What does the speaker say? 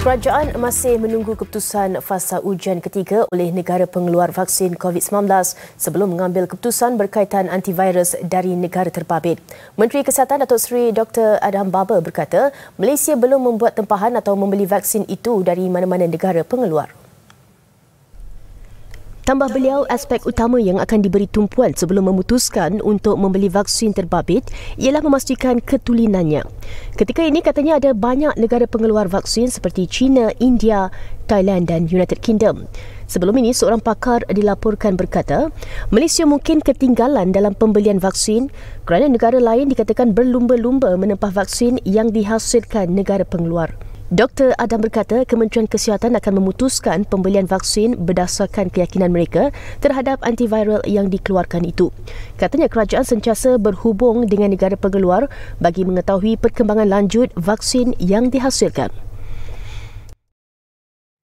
Kerajaan masih menunggu keputusan fasa ujian ketiga oleh negara pengeluar vaksin COVID-19 sebelum mengambil keputusan berkaitan antivirus dari negara terpabit. Menteri Kesihatan Datuk Seri Dr. Adam Baba berkata, Malaysia belum membuat tempahan atau membeli vaksin itu dari mana-mana negara pengeluar. Tambah beliau, aspek utama yang akan diberi tumpuan sebelum memutuskan untuk membeli vaksin terbabit ialah memastikan ketulinannya. Ketika ini katanya ada banyak negara pengeluar vaksin seperti China, India, Thailand dan United Kingdom. Sebelum ini, seorang pakar dilaporkan berkata, Malaysia mungkin ketinggalan dalam pembelian vaksin kerana negara lain dikatakan berlumba-lumba menempah vaksin yang dihasilkan negara pengeluar. Dr. Adam berkata Kementerian Kesihatan akan memutuskan pembelian vaksin berdasarkan keyakinan mereka terhadap antiviral yang dikeluarkan itu. Katanya kerajaan sentiasa berhubung dengan negara pengeluar bagi mengetahui perkembangan lanjut vaksin yang dihasilkan.